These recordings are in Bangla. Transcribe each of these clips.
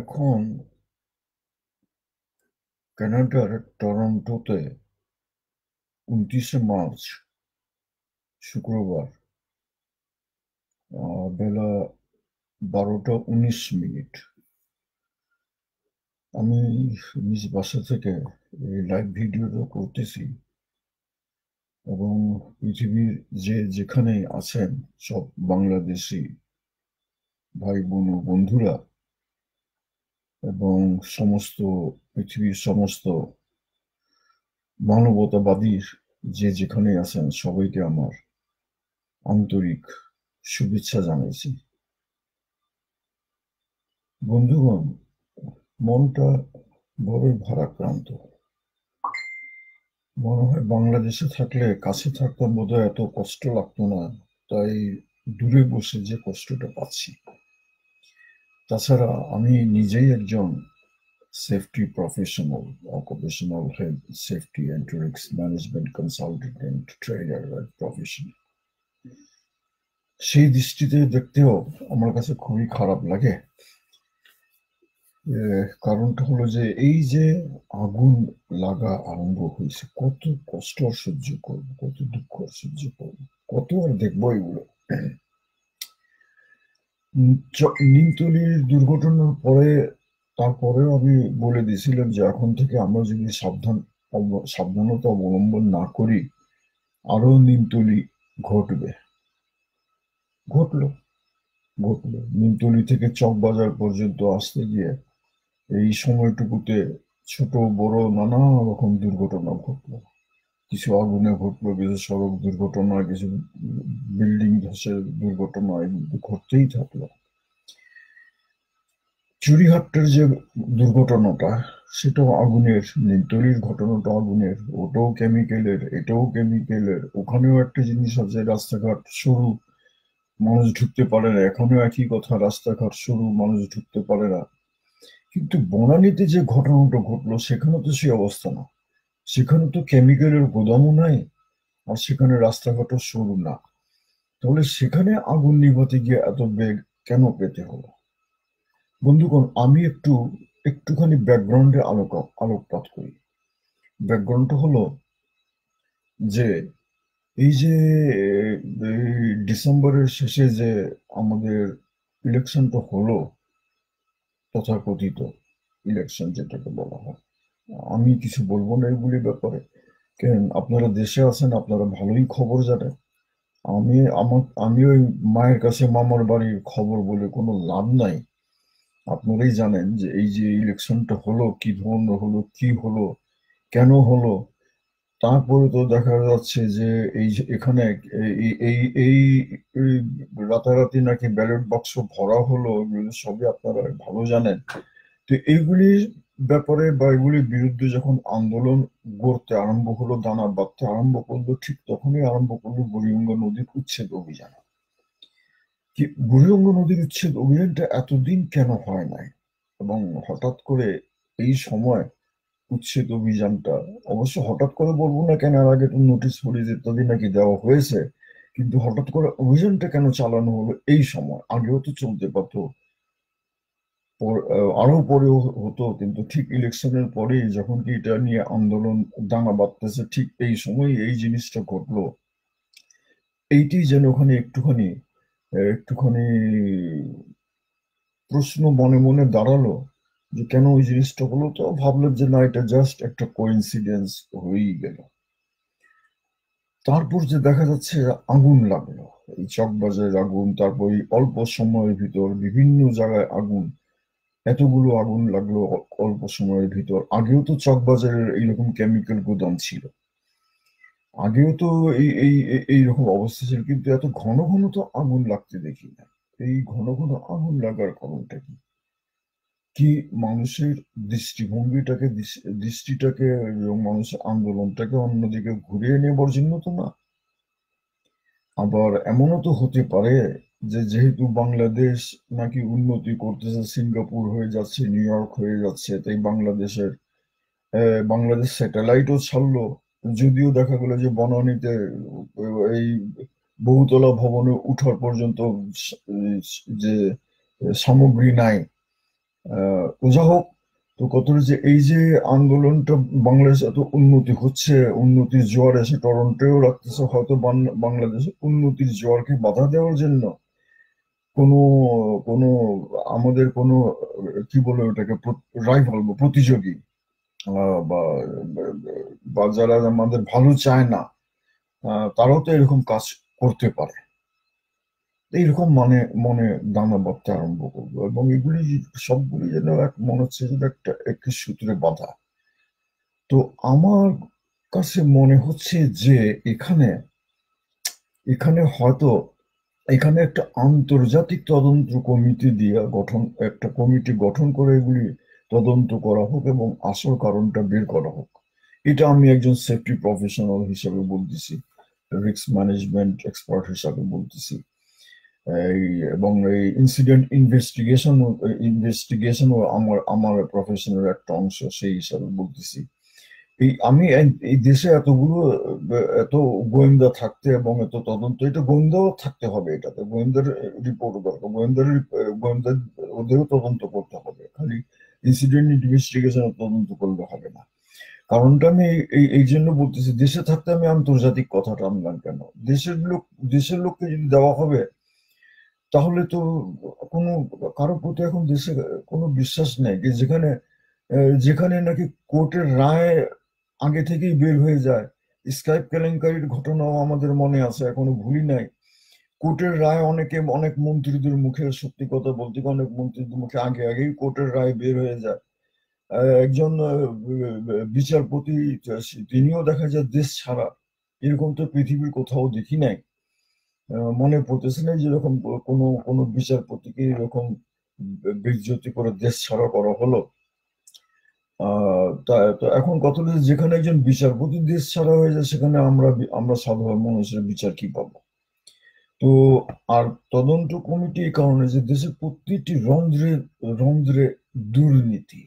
এখন কানাডার টরন্টোতে উনত্রিশে মার্চ শুক্রবার বেলা বারোটা উনিশ মিনিট আমি নিজ বাসা থেকে এই লাইভ ভিডিওটা করতেছি এবং পৃথিবীর যে যেখানে আছেন সব বাংলাদেশি ভাই বোন ও বন্ধুরা এবং সমস্ত পৃথিবীর সমস্ত মানবতাবাদীর যে যেখানে আছেন সবাইকে আমার আন্তরিক শুভেচ্ছা জানাইছি বন্ধুগণ মনটা বড়ই ভারাক্রান্ত মনে হয় বাংলাদেশে থাকলে কাছে থাকতাম বোধহয় এত কষ্ট লাগতো না তাই দূরে বসে যে কষ্টটা পাচ্ছি তাছাড়া আমি নিজেই একজন safety professional occupational health safety and risk management consultant and trainer profession সেই দৃষ্টিতে দেখতেও আমার কাছে খুবই খারাপ লাগে কারণটা হলো যে এই যে আগুন লাগা আরম্ভ হয়েছে কত কষ্ট সহ্য করব কত দুঃখ সহ্য করব কত আর দেখবো এগুলো নিমতলির দুর্ঘটনার পরে তারপরেও আমি বলে দিয়েছিলাম যে এখন থেকে আমরা যদি সাবধান সাবধানতা অবলম্বন না করি আরো নিমতলি ঘটবে ঘটলো ঘটলো নিমতলি থেকে চকবাজার পর্যন্ত আসতে গিয়ে এই সময়টুকুতে ছোট বড় নানা রকম দুর্ঘটনা ঘটলো কিছু আগুনে ঘটলো কিছু সড়ক দুর্ঘটনা কিছু বিল্ডিং ধসের দুর্ঘটনা ঘটতেই থাকলো চুরিহাটের যে দুর্ঘটনাটা সেটাও আগুনের নিমতলির ঘটনাটা আগুনের ওটাও কেমিক্যালের এটাও কেমিক্যালের ওখানেও একটা জিনিস আছে রাস্তাঘাট সরু মানুষ ঢুকতে পারে না এখনো একই কথা রাস্তাঘাট সরু মানুষ ঢুকতে পারে না কিন্তু বনানীতে যে ঘটনাটা ঘটলো সেখানে তো সেই অবস্থা না সেখানে তো কেমিক্যালের গোদামও নাই আর সেখানে রাস্তাঘাটও সরু না তাহলে সেখানে আগুন নিভাতে গিয়ে এত বেগ কেন পেতে হলো বন্ধুগণ আমি একটু একটুখানি ব্যাকগ্রাউন্ডে আলোক আলোকপাত করি ব্যাকগ্রাউন্ডটা হলো যে এই যে ডিসেম্বরের শেষে যে আমাদের ইলেকশনটা হলো তথাকথিত ইলেকশন যেটাকে বলা হয় আমি কিছু বলবো না এগুলি ব্যাপারে কেন আপনারা দেশে আছেন আপনারা ভালোই খবর জানেন আমি আমার আমি ওই মায়ের কাছে মামার বাড়ির খবর বলে কোনো লাভ নাই আপনারাই জানেন যে এই যে ইলেকশনটা হলো কি ধরনের হলো কি হলো কেন হলো তারপরে তো দেখা যাচ্ছে যে এই এখানে এই এই রাতারাতি নাকি ব্যালট বাক্স ভরা হলো সবই আপনারা ভালো জানেন তো এইগুলি ব্যাপারে বাড়িগুলির বিরুদ্ধে যখন আন্দোলন গড়তে আরম্ভ হলো দানা বাঁধতে আরম্ভ করলো ঠিক তখনই আরম্ভ করলো বুড়িগঙ্গা নদীর উচ্ছেদ অভিযান কি বুড়িগঙ্গা নদীর উচ্ছেদ অভিযানটা এতদিন কেন হয় নাই এবং হঠাৎ করে এই সময় উচ্ছেদ অভিযানটা অবশ্য হঠাৎ করে বলবো না কেন আর আগে তো নোটিশ ফরিজ ইত্যাদি নাকি দেওয়া হয়েছে কিন্তু হঠাৎ করে অভিযানটা কেন চালানো হলো এই সময় আগেও তো চলতে পারতো আরো পরেও হতো কিন্তু ঠিক ইলেকশনের পরে যখন কি এটা নিয়ে আন্দোলন দাঙ্গা বাঁধতেছে ঠিক এই সময় এই জিনিসটা ঘটলো এইটি যেন ওখানে একটুখানি একটুখানি প্রশ্ন মনে মনে দাঁড়ালো যে কেন ওই জিনিসটা হলো তো ভাবল যে না এটা জাস্ট একটা কোইন্সিডেন্স হয়েই গেল তারপর যে দেখা যাচ্ছে আগুন লাগলো এই চকবাজারের আগুন তারপর অল্প সময়ের ভিতর বিভিন্ন জায়গায় আগুন এতগুলো আগুন লাগলো অল্প সময়ের ভিতর আগেও তো চকবাজারের এইরকম কেমিক্যাল গুদাম ছিল আগেও তো এই এই এইরকম অবস্থা ছিল কিন্তু এত ঘন ঘন তো আগুন লাগতে দেখি না এই ঘন ঘন আগুন লাগার কারণটা কি কি মানুষের দৃষ্টিভঙ্গিটাকে দৃষ্টিটাকে এবং মানুষের আন্দোলনটাকে অন্যদিকে ঘুরিয়ে নেবার জন্য তো না আবার এমনও তো হতে পারে যে যেহেতু বাংলাদেশ নাকি উন্নতি করতেছে সিঙ্গাপুর হয়ে যাচ্ছে নিউ ইয়র্ক হয়ে যাচ্ছে তাই বাংলাদেশের বাংলাদেশ স্যাটেলাইটও ছাড়লো যদিও দেখা গেলো যে বনানীতে এই বহুতলা ভবনে উঠার পর্যন্ত যে সামগ্রী নাই যা হোক তো কতটা যে এই যে আন্দোলনটা বাংলাদেশ এত উন্নতি হচ্ছে উন্নতির জোয়ার এসে টরন্টেও রাখতেছে হয়তো বাংলাদেশ উন্নতির জোয়ারকে বাধা দেওয়ার জন্য কোনো কোনো আমাদের কোনো কি বলে ওটাকে রাইভাল বা প্রতিযোগী বা যারা আমাদের ভালো চায় না তারাও তো এরকম কাজ করতে পারে এইরকম মানে মনে দানা বাঁধতে আরম্ভ করবো এবং এগুলি সবগুলি যেন এক মনে হচ্ছে যেন একটা একটি সূত্রে বাঁধা তো আমার কাছে মনে হচ্ছে যে এখানে এখানে হয়তো এখানে একটা আন্তর্জাতিক তদন্ত কমিটি দিয়ে গঠন একটা কমিটি গঠন করে এগুলি তদন্ত করা হোক এবং আসল কারণটা বের করা হোক এটা আমি একজন সেফটি প্রফেশনাল হিসেবে বলতেছি রিস্ক ম্যানেজমেন্ট এক্সপার্ট হিসাবে বলতেছি এই এবং এই ইনসিডেন্ট ইনভেস্টিগেশন ইনভেস্টিগেশন আমার আমার প্রফেশনের একটা অংশ সেই হিসাবে বলতেছি এই আমি এই দেশে এতগুলো এত গোয়েন্দা থাকতে এবং এত তদন্ত এটা গোয়েন্দাও থাকতে হবে এটাতে গোয়েন্দার রিপোর্ট দরকার গোয়েন্দার গোয়েন্দার ওদেরও তদন্ত করতে হবে খালি ইনসিডেন্ট ইনভেস্টিগেশন তদন্ত করলে হবে না কারণটা আমি এই এই জন্য বলতেছি দেশে থাকতে আমি আন্তর্জাতিক কথাটা আনলাম কেন দেশের লোক দেশের লোককে যদি দেওয়া হবে তাহলে তো কোনো কারোর প্রতি এখন দেশে কোনো বিশ্বাস নেই যেখানে যেখানে নাকি কোর্টের রায় আগে থেকেই বের হয়ে যায় স্কাইপ কেলেঙ্কারির ঘটনাও আমাদের মনে আছে এখনো ভুলি নাই কোর্টের রায় অনেকে অনেক মন্ত্রীদের মুখে সত্যি কথা বলতে অনেক মন্ত্রীদের মুখে আগে আগেই কোর্টের রায় বের হয়ে যায় একজন বিচারপতি তিনিও দেখা যায় দেশ ছাড়া এরকম তো পৃথিবীর কোথাও দেখি নাই মনে পড়তেছে না যেরকম কোনো কোনো বিচারপতিকে এরকম বিজ্ঞতি করে দেশ ছাড়া করা হলো এখন কথা হলো যেখানে একজন বিচারপতি দেশ ছাড়া হয়ে যায় সেখানে আমরা আমরা সাধারণ মানুষের বিচার কি পাবো তো আর তদন্ত কমিটি এই কারণে যে দেশের প্রত্যেকটি রন্ধ্রে রন্ধ্রে দুর্নীতি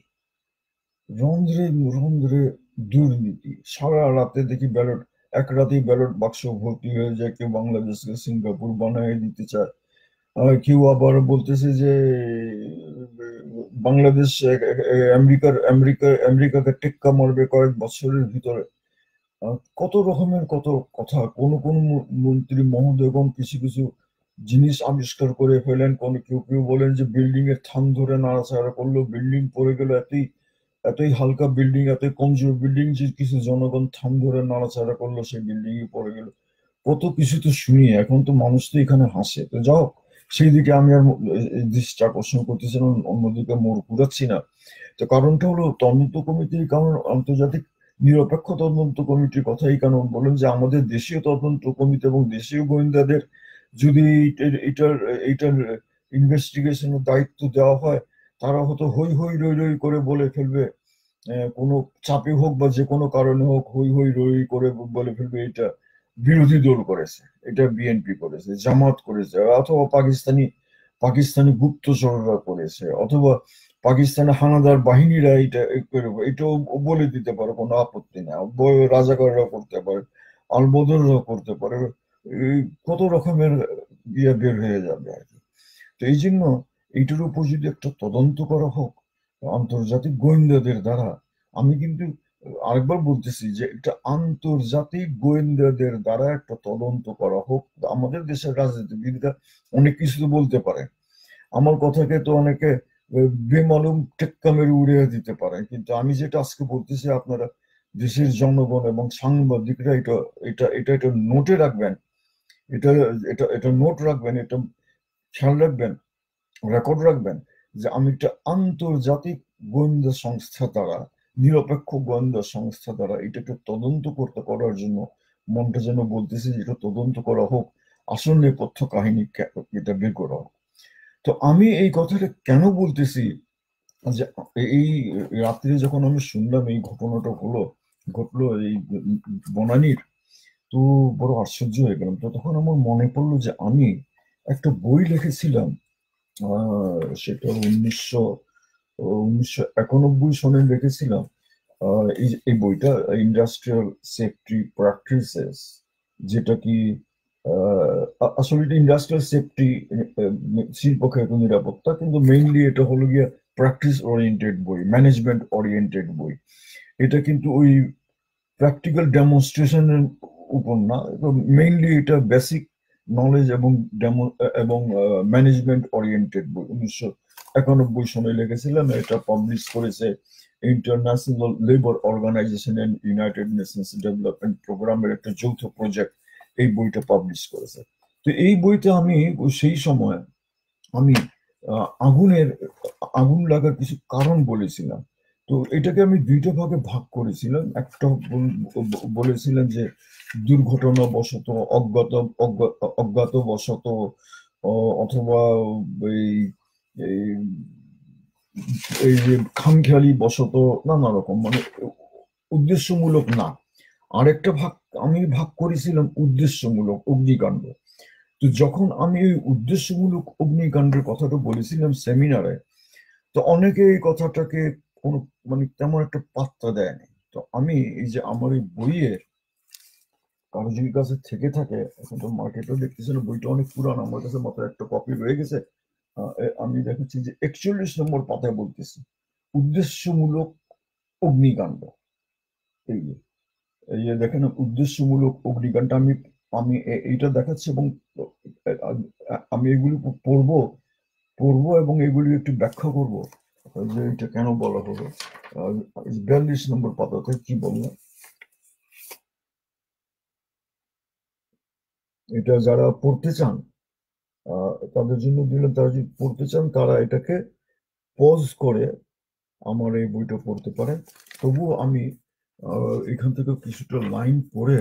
রন্ধ্রে রন্ধ্রে দুর্নীতি সারা রাতে দেখি ব্যালট এক রাতেই ব্যালট বাক্স ভর্তি হয়ে যায় কেউ বাংলাদেশকে সিঙ্গাপুর বানিয়ে দিতে চায় কেউ আবার বলতেছে যে বাংলাদেশ আমেরিকার আমেরিকা আমেরিকাকে টেক্কা মারবে কয়েক বছরের ভিতরে কত রকমের কত কথা কোন কোন মন্ত্রী মহোদয়গণ কিছু কিছু জিনিস আবিষ্কার করে ফেলেন কোন কেউ কেউ বলেন যে বিল্ডিং এর থাম ধরে নাড়াচাড়া করলো বিল্ডিং পড়ে গেল এতই এতই হালকা বিল্ডিং এতই কমজোর বিল্ডিং যে কিছু জনগণ থাম ধরে নাড়াচাড়া করলো সেই বিল্ডিং এ পড়ে গেল কত কিছু তো শুনি এখন তো মানুষ তো এখানে হাসে তো যাও সেই দিকে আমি আর দৃষ্টি আকর্ষণ করতেছি না অন্যদিকে মোড় ঘুরাচ্ছি না তো কারণটা হলো তদন্ত কমিটির কারণ আন্তর্জাতিক নিরপেক্ষ তদন্ত কমিটির কথাই কারণ বলেন যে আমাদের দেশীয় তদন্ত কমিটি এবং দেশীয় গোয়েন্দাদের যদি এটার এটার ইনভেস্টিগেশনের দায়িত্ব দেওয়া হয় তারা হয়তো হই হই রই রই করে বলে ফেলবে কোনো চাপে হোক বা যে কোনো কারণে হোক হই হই রই করে বলে ফেলবে এটা বিরোধী দল করেছে এটা বিএনপি করেছে জামাত করেছে অথবা পাকিস্তানি পাকিস্তানি গুপ্তচররা করেছে অথবা পাকিস্তানের হানাদার বাহিনীরা এটা এটাও বলে দিতে পারে কোনো আপত্তি না রাজাকাররা করতে পারে আলবদররা করতে পারে কত রকমের ইয়ে বের হয়ে যাবে আর কি তো এই জন্য এইটার উপর যদি একটা তদন্ত করা হোক আন্তর্জাতিক গোয়েন্দাদের দ্বারা আমি কিন্তু আরেকবার বলতেছি যে একটা আন্তর্জাতিক গোয়েন্দাদের দ্বারা একটা তদন্ত করা হোক আমাদের দেশের রাজনীতিবিদরা অনেক কিছু তো বলতে পারে আমার কথাকে তো অনেকে বেমালুম মেরে উড়িয়ে দিতে পারে কিন্তু আমি যেটা আজকে বলতেছি আপনারা দেশের জনগণ এবং সাংবাদিকরা এটা এটা এটা এটা নোটে রাখবেন এটা এটা এটা নোট রাখবেন এটা খেয়াল রাখবেন রেকর্ড রাখবেন যে আমি একটা আন্তর্জাতিক গোয়েন্দা সংস্থা দ্বারা নিরপেক্ষ গোয়েন্দা সংস্থা দ্বারা এটাকে তদন্ত করতে করার জন্য মনটা যেন বলতেছে যে এটা তদন্ত করা হোক আসল নেপথ্য কাহিনী এটা বের করা হোক তো আমি এই কথাটা কেন বলতেছি যে এই রাত্রে যখন আমি শুনলাম এই ঘটনাটা হলো ঘটলো এই বনানির তো বড় আশ্চর্য হয়ে গেলাম তো তখন আমার মনে পড়লো যে আমি একটা বই লিখেছিলাম সেটা উনিশশো উনিশশো একানব্বই সনে লিখেছিলাম এই বইটা ইন্ডাস্ট্রিয়াল সেফটি প্র্যাকটিসেস যেটা কি আসলে এটা ইন্ডাস্ট্রিয়াল সেফটি শিল্প ক্ষেত্র নিরাপত্তা কিন্তু মেইনলি এটা হলো গিয়ে প্র্যাকটিস ওরিয়েন্টেড বই ম্যানেজমেন্ট ওরিয়েন্টেড বই এটা কিন্তু ওই প্র্যাকটিক্যাল ডেমনস্ট্রেশনের উপর না মেইনলি এটা বেসিক নলেজ এবং ডেমো এবং ম্যানেজমেন্ট ওরিয়েন্টেড বই উনিশশো একানব্বই সনে লেগেছিলাম এটা পাবলিশ করেছে International Labour Organization and United Nations Development প্রোগ্রামের একটা যৌথ প্রজেক্ট এই বইটা পাবলিশ করেছে তো এই বইতে আমি সেই সময় আমি আগুনের আগুন লাগার কিছু কারণ বলেছিলাম তো এটাকে আমি দুইটা ভাগে ভাগ করেছিলাম একটা বলেছিলাম যে দুর্ঘটনা বশত অজ্ঞাত অজ্ঞাত বশত অথবা এই এই এই যে খামখেয়ালি বশত নানা রকম মানে উদ্দেশ্যমূলক না আরেকটা ভাগ আমি ভাগ করেছিলাম উদ্দেশ্যমূলক অগ্নিকাণ্ড তো যখন আমি ওই উদ্দেশ্যমূলক অগ্নিকাণ্ডের কথাটা বলেছিলাম সেমিনারে তো অনেকে এই কথাটাকে কোনো মানে তেমন একটা পাত্তা দেয়নি তো আমি এই যে আমার এই বইয়ের কারো যদি কাছে থেকে থাকে এখন তো মার্কেটেও দেখতেছিল বইটা অনেক পুরান আমার কাছে মাত্র একটা কপি রয়ে গেছে আমি দেখাচ্ছি যে একচল্লিশ নম্বর পাতায় বলতেছি উদ্দেশ্যমূলক অগ্নিকাণ্ড এই যে এই যে দেখেন উদ্দেশ্যমূলক অগ্নিকাণ্ড আমি আমি এইটা দেখাচ্ছি এবং আমি এগুলি পড়ব পড়ব এবং এগুলি একটু ব্যাখ্যা করব যে এটা কেন বলা হলো বিয়াল্লিশ নম্বর পাতাতে কি বলল এটা যারা পড়তে চান তাদের জন্য দিলেন তারা যদি পড়তে চান তারা এটাকে পজ করে আমার এই বইটা পড়তে পারেন তবু আমি এখান থেকে কিছুটা লাইন পড়ে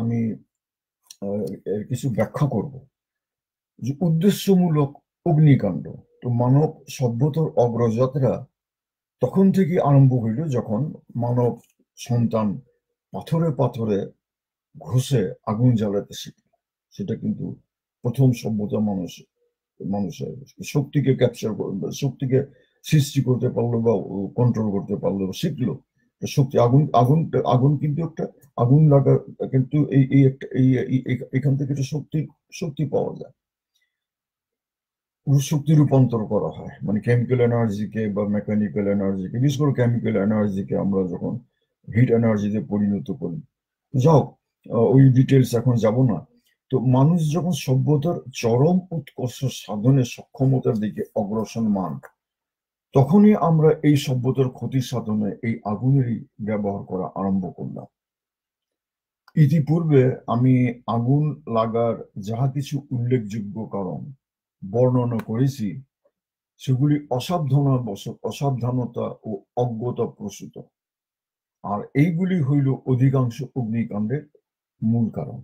আমি এর কিছু ব্যাখ্যা করব যে উদ্দেশ্যমূলক অগ্নিকাণ্ড তো মানব সভ্যতার অগ্রযাত্রা তখন থেকে আরম্ভ হইল যখন মানব সন্তান পাথরে পাথরে ঘষে আগুন জ্বালাতে শিখল সেটা কিন্তু প্রথম সভ্যতা মানুষ মানুষের শক্তিকে ক্যাপচার শক্তিকে সৃষ্টি করতে পারলো বা কন্ট্রোল করতে পারলো বা শিখলো শক্তি আগুন আগুন আগুন কিন্তু একটা আগুন লাগা কিন্তু এই এই একটা এই এখান থেকে একটা শক্তি শক্তি পাওয়া যায় শক্তি রূপান্তর করা হয় মানে কেমিক্যাল এনার্জিকে বা মেকানিক্যাল এনার্জিকে বিশেষ করে কেমিক্যাল এনার্জিকে আমরা যখন হিট এনার্জিতে পরিণত করি যাও ওই ডিটেলস এখন যাব না তো মানুষ যখন সভ্যতার চরম উৎকর্ষ সাধনে সক্ষমতার দিকে অগ্রসর মান তখনই আমরা এই সভ্যতার ক্ষতি সাধনে এই আগুনেরই ব্যবহার করা আরম্ভ করলাম ইতিপূর্বে আমি আগুন লাগার যাহা কিছু উল্লেখযোগ্য কারণ বর্ণনা করেছি সেগুলি অসাবধানবশত অসাবধানতা ও অজ্ঞতা প্রসূত আর এইগুলি হইল অধিকাংশ অগ্নিকাণ্ডের মূল কারণ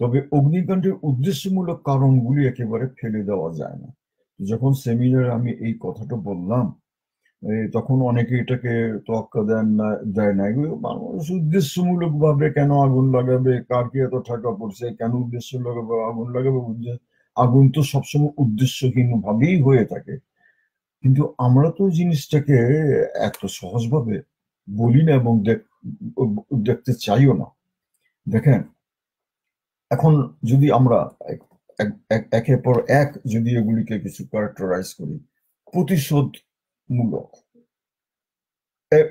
তবে অগ্নিকাণ্ডের উদ্দেশ্যমূলক কারণগুলি একেবারে ফেলে দেওয়া যায় না যখন সেমিনারে আমি এই কথাটা বললাম তখন অনেকে এটাকে তোয়াক্কা দেন না দেয় না এগুলো মানুষ উদ্দেশ্যমূলক ভাবে কেন আগুন লাগাবে কার কি এত টাকা পড়ছে কেন উদ্দেশ্য লাগাবে আগুন লাগাবে আগুন তো সবসময় উদ্দেশ্যহীন ভাবেই হয়ে থাকে কিন্তু আমরা তো জিনিসটাকে এত সহজভাবে বলি না এবং দেখতে চাইও না দেখেন এখন যদি আমরা একের পর এক যদি এগুলিকে কিছু ক্যারেক্টারাইজ করি প্রতিশোধ মূলক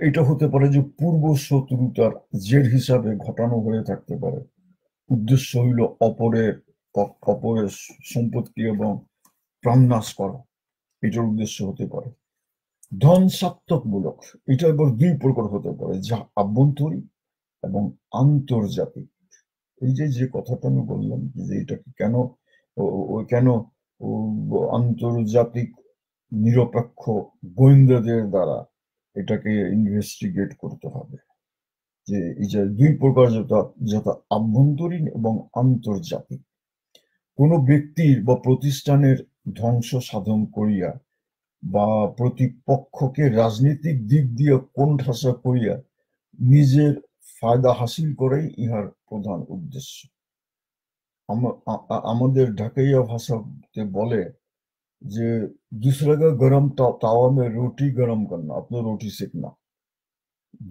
এটা হতে পারে যে পূর্ব শত্রুতার জের হিসাবে ঘটানো হয়ে থাকতে পারে উদ্দেশ্য হইল অপরের অপরের সম্পত্তি এবং প্রাণনাশ করা এটার উদ্দেশ্য হতে পারে ধ্বংসাত্মক মূলক এটা এবার দুই প্রকার হতে পারে যা আভ্যন্তরীণ এবং আন্তর্জাতিক এই যে যে কথাটা আমি বললাম যে এটাকে কেন কেন আন্তর্জাতিক নিরপেক্ষ গোয়েন্দাদের দ্বারা এটাকে ইনভেস্টিগেট করতে হবে যে এই যে দুই প্রকার যথা যথা আভ্যন্তরীণ এবং আন্তর্জাতিক কোনো ব্যক্তির বা প্রতিষ্ঠানের ধ্বংস সাধন করিয়া বা প্রতিপক্ষকে রাজনৈতিক দিক দিয়ে কোণঠাসা করিয়া নিজের ফায়দা হাসিল করাই ইহার প্রধান উদ্দেশ্য আমাদের ঢাকাইয়া ভাষাতে বলে যে दूसरा का गरम तावा में रोटी गरम करना अपना रोटी सेकना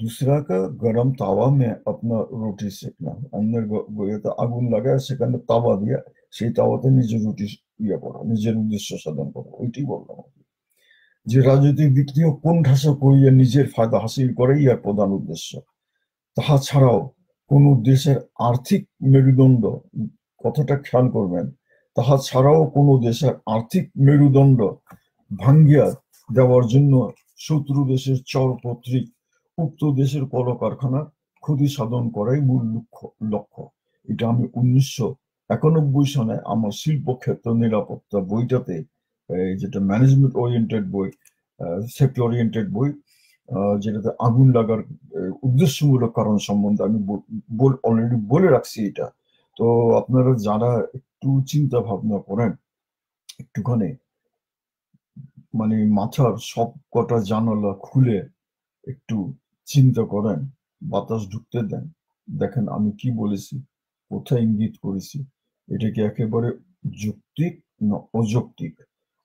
दूसरा का गरम तावा में अपना रोटी सेकना अंदर গোয়াতে আগুন লাগায় সেখানে তাওয়া দিয়ে সেই তাওয়াতে নিজের রুটি ইয়ে করা নিজের উদ্দেশ্য সাধন করা ওইটি বললাম যে রাজনৈতিক দিক নিয়েও কোন ঠাসা করিয়া নিজের ফায়দা হাসিল করে ইয়ার প্রধান উদ্দেশ্য তাহা ছাড়াও কোন দেশের আর্থিক মেরুদণ্ড কথাটা খেয়াল করবেন তাহা ছাড়াও কোনো দেশের আর্থিক মেরুদণ্ড ভাঙ্গিয়া দেওয়ার জন্য শত্রু দেশের চর কর্তৃক উক্ত দেশের কলকারখানা ক্ষতি সাধন করাই মূল লক্ষ্য লক্ষ্য এটা আমি উনিশশো একানব্বই সনে আমার শিল্পক্ষেত্র নিরাপত্তা বইটাতে যেটা ম্যানেজমেন্ট ওরিয়েন্টেড বই সেক্টর ওরিয়েন্টেড বই যেটাতে আগুন লাগার উদ্দেশ্যমূলক কারণ সম্বন্ধে আমি অলরেডি বলে রাখছি এটা তো আপনারা যারা একটু চিন্তা ভাবনা করেন একটুখানি মানে মাথার সব কটা জানালা খুলে একটু চিন্তা করেন বাতাস ঢুকতে দেন দেখেন আমি কি বলেছি কোথায় ইঙ্গিত করেছি এটা কি একেবারে যুক্তিক না অযৌক্তিক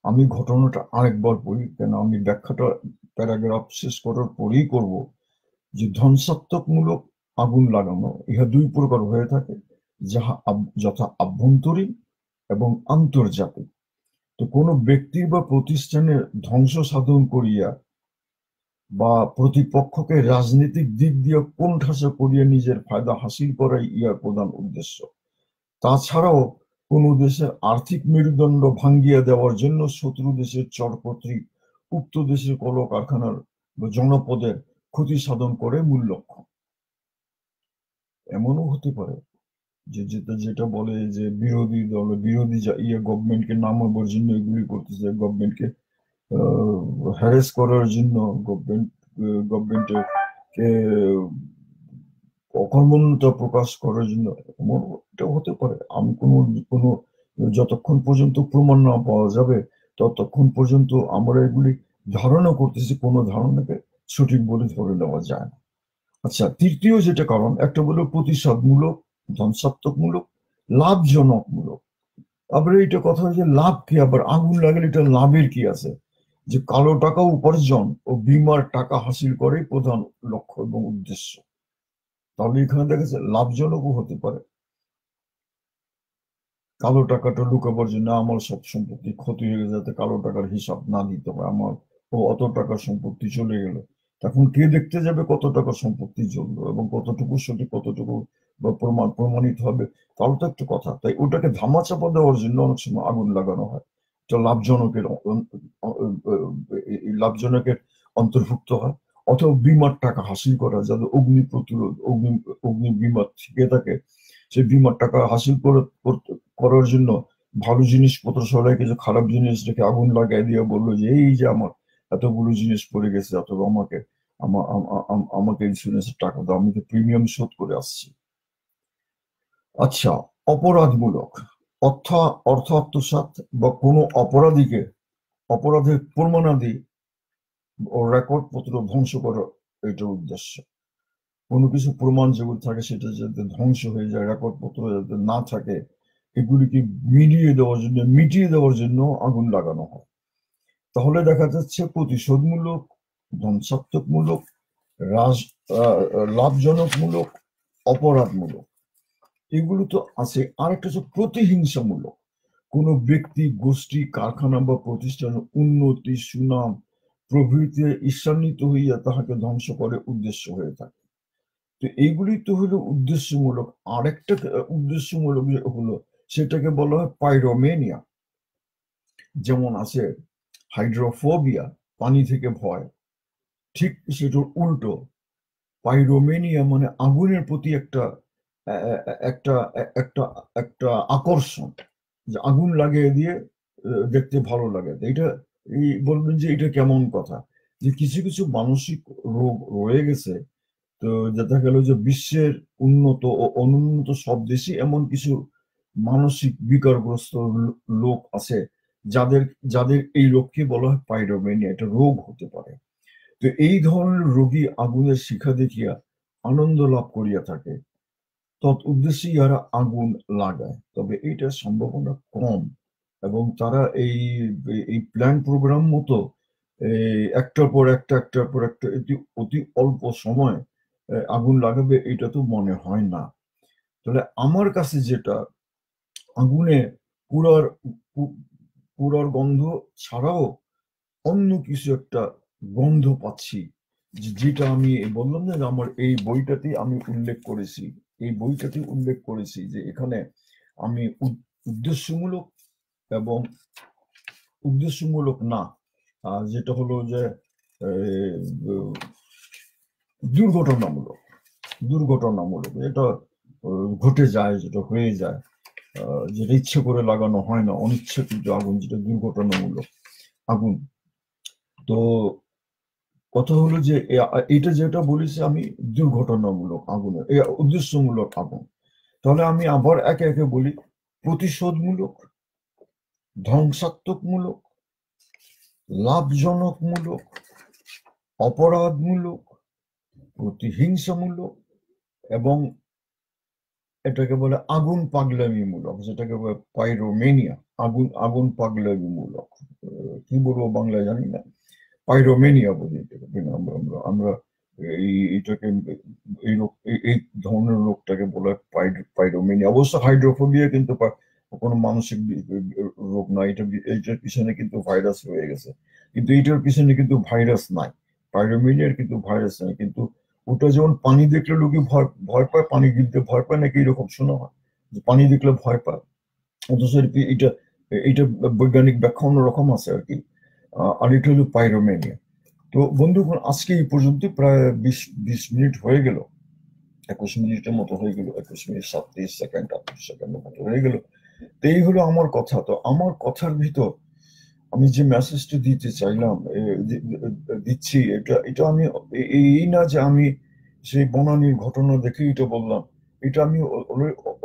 আমি ঘটনাটা আরেকবার বলি কেন আমি ব্যাখ্যাটা প্যারাগ্রাফ শেষ করার পরেই করব যে ধ্বংসাত্মকমূলক আগুন লাগানো ইহা দুই প্রকার হয়ে থাকে যাহা যথা আভ্যন্তরীণ এবং আন্তর্জাতিক তো কোনো ব্যক্তির বা প্রতিষ্ঠানের ধ্বংস সাধন করিয়া বা প্রতিপক্ষকে রাজনৈতিক দিক দিয়ে কোণঠাসা করিয়া নিজের ফায়দা হাসিল করাই ইয়ার প্রধান উদ্দেশ্য তাছাড়াও কোনো দেশের আর্থিক মেরুদণ্ড ভাঙ্গিয়া দেওয়ার জন্য শত্রু দেশের চরপত্রিক উক্ত দেশের কল কারখানার জনপদের ক্ষতি সাধন করে মূল লক্ষ্য এমনও হতে পারে যে যেটা যেটা বলে যে বিরোধী দল বিরোধী যা ইয়ে গভর্নমেন্টকে নামাবার জন্য এগুলি করতেছে গভর্নমেন্টকে হ্যারেস করার জন্য গভর্নমেন্ট গভর্নমেন্টের কে অকর্মণ্যতা প্রকাশ করার জন্য এমন এটা হতে পারে আমি কোনো কোনো যতক্ষণ পর্যন্ত প্রমাণ না পাওয়া যাবে ততক্ষণ পর্যন্ত আমরা এগুলি ধারণা করতেছি কোনো ধারণাকে সঠিক বলে ধরে নেওয়া যায় না আচ্ছা তৃতীয় যেটা কারণ একটা হলো প্রতিশোধমূলক ধ্বংসাত্মকমূলক মূলক আবার এটা কথা হচ্ছে লাভ কি আবার আগুন লাগলে এটা লাভের কি আছে যে কালো টাকা উপার্জন ও বিমার টাকা হাসিল করে প্রধান লক্ষ্য এবং উদ্দেশ্য তাহলে এখানে দেখা যাচ্ছে লাভজনকও হতে পারে কালো টাকাটা লুকাবার জন্য আমার সব সম্পত্তি ক্ষতি হয়ে গেছে যাতে কালো টাকার হিসাব না দিতে হয় আমার ও অত টাকার সম্পত্তি চলে গেল তখন কে দেখতে যাবে কত টাকা সম্পত্তি জন্য এবং কতটুকু সঠিক কতটুকু প্রমাণ প্রমাণিত হবে কারো তো একটা কথা তাই ওটাকে ধামাচাপা দেওয়ার জন্য অনেক সময় আগুন লাগানো হয় এটা লাভজনকের লাভজনকের অন্তর্ভুক্ত হয় অথবা বিমার টাকা হাসিল করা যাদের অগ্নি প্রতিরোধ অগ্নি অগ্নি বিমার থেকে থাকে সেই বিমার টাকা হাসিল করার জন্য ভালো জিনিসপত্র সবাই কিছু খারাপ জিনিস রেখে আগুন লাগাই দিয়ে বললো যে এই যে আমার এতগুলো জিনিস পড়ে গেছে অথবা আমাকে আমাকে ইন্স্যুরেন্সের টাকা দাও আমি তো প্রিমিয়াম শোধ করে আসছি আচ্ছা অপরাধমূলক অর্থ অর্থ আত্মসাত বা কোনো অপরাধীকে অপরাধের প্রমাণাদি ও রেকর্ডপত্র ধ্বংস করা এটা উদ্দেশ্য কোনো কিছু প্রমাণ যেগুলো থাকে সেটা যাতে ধ্বংস হয়ে যায় রেকর্ডপত্র যাতে না থাকে এগুলিকে মিলিয়ে দেওয়ার জন্য মিটিয়ে দেওয়ার জন্য আগুন লাগানো হয় তাহলে দেখা যাচ্ছে প্রতিশোধমূলক ধ্বংসাত্মকমূলক রাজ লাভজনকমূলক অপরাধমূলক এগুলো তো আছে একটা হচ্ছে প্রতিহিংসামূলক কোনো ব্যক্তি গোষ্ঠী কারখানা বা প্রতিষ্ঠান উন্নতি সুনাম প্রভৃতি ঈর্ষান্বিত হইয়া তাহাকে ধ্বংস করে উদ্দেশ্য হয়ে থাকে তো এইগুলি তো হলো উদ্দেশ্যমূলক আরেকটা উদ্দেশ্যমূলক হলো সেটাকে বলা হয় পাইরোমেনিয়া যেমন আছে হাইড্রোফোবিয়া পানি থেকে ভয় ঠিক সেটার উল্টো পাইরোমেনিয়া মানে আগুনের প্রতি একটা একটা একটা একটা আকর্ষণ যে আগুন লাগিয়ে দিয়ে দেখতে ভালো লাগে এটা এই বলবেন যে এটা কেমন কথা যে কিছু কিছু মানসিক রোগ রয়ে গেছে তো দেখা গেল যে বিশ্বের উন্নত ও অনুন্নত সব দেশই এমন কিছু মানসিক বিকারগ্রস্ত লোক আছে যাদের যাদের এই রোগকে বলা হয় পাইরোমেনিয়া এটা রোগ হতে পারে তো এই ধরনের রোগী আগুনের শিখা দেখিয়া আনন্দ লাভ করিয়া থাকে তৎ উদ্দেশ্যে ইহারা আগুন লাগায় তবে এইটা সম্ভাবনা কম এবং তারা এই এই প্ল্যান প্রোগ্রাম মতো একটার পর একটা একটার পর একটা অতি অল্প সময় আগুন লাগাবে এটা তো মনে হয় না তাহলে আমার কাছে যেটা আগুনে পুরার পুরার গন্ধ ছাড়াও অন্য কিছু একটা গন্ধ পাচ্ছি যেটা আমি বললাম না আমার এই বইটাতে আমি উল্লেখ করেছি এই বইটাতে উল্লেখ করেছি যে এখানে আমি উদ্দেশ্যমূলক এবং উদ্দেশ্যমূলক না যেটা হলো যে দুর্ঘটনামূলক দুর্ঘটনামূলক এটা ঘটে যায় যেটা হয়ে যায় যেটা ইচ্ছে করে লাগানো হয় না অনিচ্ছাকৃত আগুন যেটা দুর্ঘটনামূলক আগুন তো কথা হলো যে এটা যেটা বলেছি আমি দুর্ঘটনামূলক আগুন উদ্দেশ্যমূলক আগুন তাহলে আমি আবার একে একে বলি প্রতিশোধমূলক ধ্বংসাত্মকমূলক লাভজনকমূলক অপরাধমূলক প্রতিহিংসামূলক এবং এটাকে বলে আগুন পাগলামিমূলক যেটাকে বলে পাইরোমেনিয়া আগুন আগুন পাগলামিমূলক কি বলবো বাংলায় জানি না পাইরোমেনিয়া বলি আমরা আমরা এই এটাকে এই রোগ এই ধরনের রোগটাকে বলে পাইরোমেনিয়া অবশ্য হাইড্রোফোবিয়া কিন্তু কোনো মানসিক রোগ না এটা এইটার পিছনে কিন্তু ভাইরাস রয়ে গেছে কিন্তু এটার পিছনে কিন্তু ভাইরাস নাই পাইরোমেনিয়ার কিন্তু ভাইরাস নাই কিন্তু ওটা যেমন পানি দেখলে লোকে ভয় ভয় পায় পানি গিলতে ভয় পায় নাকি এরকম শোনা হয় যে পানি দেখলে ভয় পায় অথচ এটা এটা বৈজ্ঞানিক ব্যাখ্যা অন্যরকম আছে আর কি আর এটা হলো পাইরোমেনিয়া তো বন্ধুগণ আজকে এই পর্যন্ত প্রায় বিশ বিশ মিনিট হয়ে গেল একুশ মিনিটের মতো হয়ে গেল একুশ মিনিট সাতত্রিশ সেকেন্ড আটত্রিশ সেকেন্ডের মতো হয়ে গেল তো এই হলো আমার কথা তো আমার কথার ভিতর আমি যে মেসেজটা দিতে চাইলাম দিচ্ছি এটা এটা আমি এই না যে আমি সেই বনানির ঘটনা দেখে এটা বললাম এটা আমি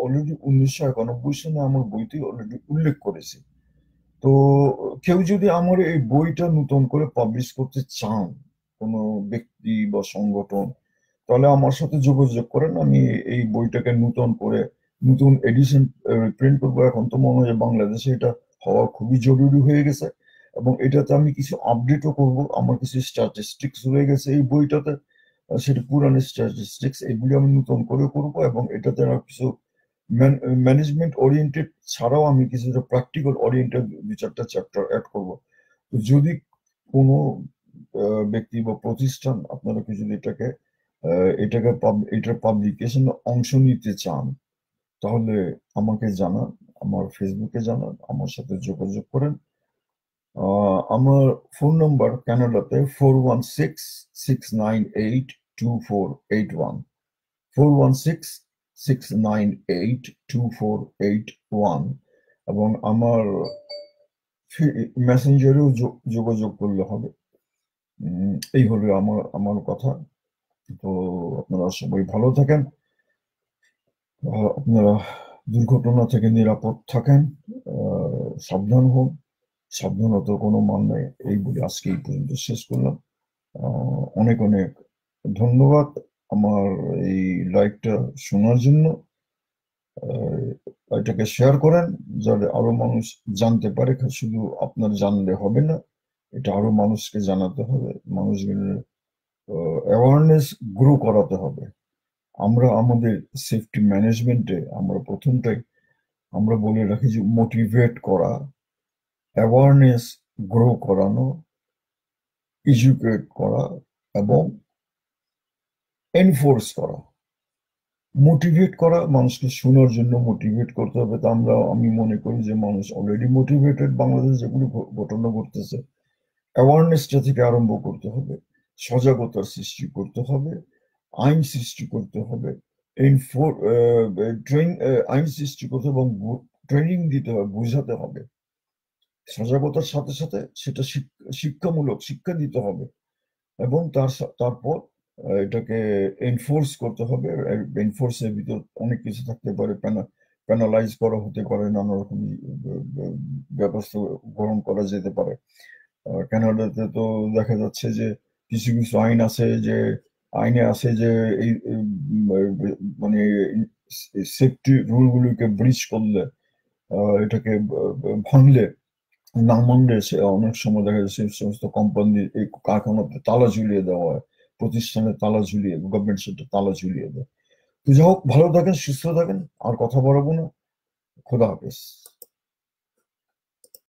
অলরেডি উনিশশো একানব্বই সালে আমার বইতে অলরেডি উল্লেখ করেছি তো কেউ যদি আমার এই বইটা নতুন করে পাবলিশ করতে চান কোনো ব্যক্তি বা সংগঠন তাহলে আমার সাথে যোগাযোগ করেন আমি এই বইটাকে নতুন করে নতুন এডিশন প্রিন্ট করবো এখন তো মনে হয় বাংলাদেশে এটা হওয়া খুবই জরুরি হয়ে গেছে এবং এটাতে আমি কিছু আপডেটও করব আমার কিছু স্ট্যাটিস্টিক্স হয়ে গেছে এই বইটাতে সেটা পুরানো স্ট্যাটিস্টিক্স এগুলি আমি নতুন করে করব এবং এটাতে আমার কিছু ম্যানেজমেন্ট ওরিয়েন্টেড ছাড়াও আমি কিছুটা প্র্যাকটিক্যাল ওরিয়েন্টেড দু চারটা চ্যাপ্টার অ্যাড করব তো যদি কোনো ব্যক্তি বা প্রতিষ্ঠান আপনারা কিছু এটাকে এটাকে এটার পাবলিকেশন অংশ নিতে চান তাহলে আমাকে জানান আমার ফেসবুকে জানান আমার সাথে যোগাযোগ করেন আমার ফোন নম্বর ক্যানাডাতে four one six six nine eight two four eight one four one six six nine eight two four eight one এবং আমার মেসেঞ্জারেও যোগাযোগ করলে হবে এই হলো আমার আমার কথা তো আপনারা সবাই ভালো থাকেন আপনারা দুর্ঘটনা থেকে নিরাপদ থাকেন সাবধান হন সাবধানত কোনো মান নেই এই বলে আজকে এই পর্যন্ত শেষ করলাম অনেক অনেক ধন্যবাদ আমার এই লাইকটা শোনার জন্য এটাকে শেয়ার করেন যাতে আরো মানুষ জানতে পারে শুধু আপনার জানলে হবে না এটা আরো মানুষকে জানাতে হবে মানুষগুলো অ্যাওয়ারনেস গ্রো করাতে হবে আমরা আমাদের সেফটি ম্যানেজমেন্টে আমরা প্রথমটাই আমরা বলে রাখি যে মোটিভেট করা অ্যাওয়ারনেস গ্রো করানো এজুকেট করা এবং এনফোর্স করা মোটিভেট করা মানুষকে শোনার জন্য মোটিভেট করতে হবে তা আমরা আমি মনে করি যে মানুষ অলরেডি মোটিভেটেড বাংলাদেশ যেগুলি ঘটনা ঘটতেছে অ্যাওয়ারনেসটা থেকে আরম্ভ করতে হবে সজাগতার সৃষ্টি করতে হবে আইন সৃষ্টি করতে হবে আইন সৃষ্টি করতে এবং ট্রেনিং দিতে হবে বোঝাতে হবে সজাগতার সাথে সাথে সেটা শিক্ষামূলক শিক্ষা দিতে হবে এবং তার তারপর এটাকে এনফোর্স করতে হবে এনফোর্সের ভিতর অনেক কিছু থাকতে পারে প্যানালাইজ করা হতে পারে নানা রকম ব্যবস্থা গ্রহণ করা যেতে পারে ক্যানাডাতে তো দেখা যাচ্ছে যে কিছু কিছু আইন আছে যে আইনে আছে যে এই মানে সেফটি রুলগুলোকে ব্রিচ করলে এটাকে ভাঙলে না মানলে অনেক সময় দেখা যাচ্ছে সমস্ত কোম্পানি এই কারখানাতে তালা ঝুলিয়ে দেওয়া হয় প্রতিষ্ঠানে তালা ঝুলিয়ে গভর্নমেন্ট সেন্টার তালা ঝুলিয়ে দেয় তো যাই হোক ভালো থাকেন সুস্থ থাকেন আর কথা বলবো না খোদা হাফেজ